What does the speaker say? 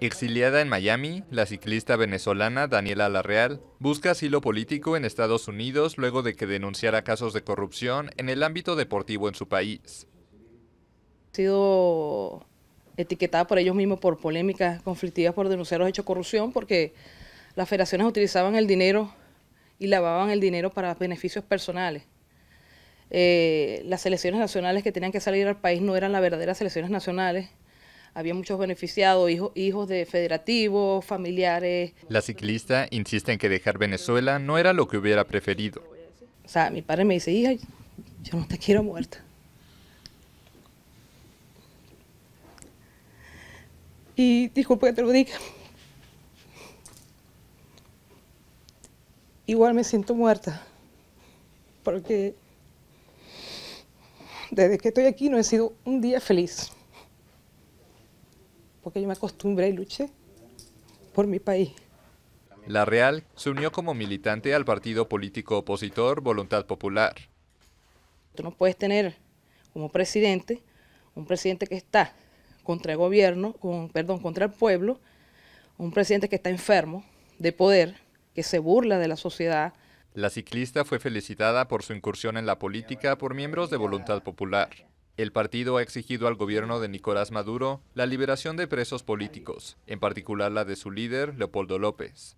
Exiliada en Miami, la ciclista venezolana Daniela Larreal busca asilo político en Estados Unidos luego de que denunciara casos de corrupción en el ámbito deportivo en su país. Ha sido etiquetada por ellos mismos por polémicas conflictivas por denunciar los hechos de corrupción porque las federaciones utilizaban el dinero y lavaban el dinero para beneficios personales. Eh, las selecciones nacionales que tenían que salir al país no eran las verdaderas selecciones nacionales había muchos beneficiados, hijos de federativos, familiares. La ciclista insiste en que dejar Venezuela no era lo que hubiera preferido. O sea, mi padre me dice, hija, yo no te quiero muerta. Y disculpe que te lo diga. Igual me siento muerta, porque desde que estoy aquí no he sido un día feliz porque yo me acostumbré y luché por mi país. La Real se unió como militante al partido político opositor Voluntad Popular. Tú no puedes tener como presidente un presidente que está contra el gobierno, con, perdón, contra el pueblo, un presidente que está enfermo de poder, que se burla de la sociedad. La ciclista fue felicitada por su incursión en la política por miembros de Voluntad Popular. El partido ha exigido al gobierno de Nicolás Maduro la liberación de presos políticos, en particular la de su líder, Leopoldo López.